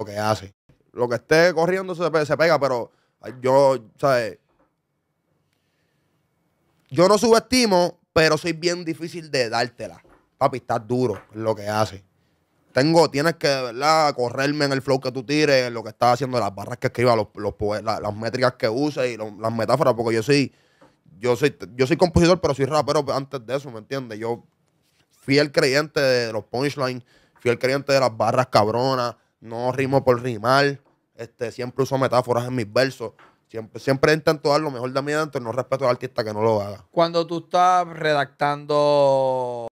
lo que hace. Lo que esté corriendo se, pega, pero yo, ¿sabes? Yo no subestimo, pero soy bien difícil de dártela. Papi, estás duro en lo que hace. Tengo, tienes que, ¿verdad? Correrme en el flow que tú tires, en lo que estás haciendo, las barras que escribas, los, los las métricas que uses y las metáforas, porque yo sí yo soy, yo soy compositor, pero soy rapero antes de eso, ¿me entiendes? Yo fui el creyente de los punchlines, fui el creyente de las barras cabronas, no rimo por rimar, este, siempre uso metáforas en mis versos. Siempre, siempre intento dar lo mejor de mí adentro, no respeto al artista que no lo haga. Cuando tú estás redactando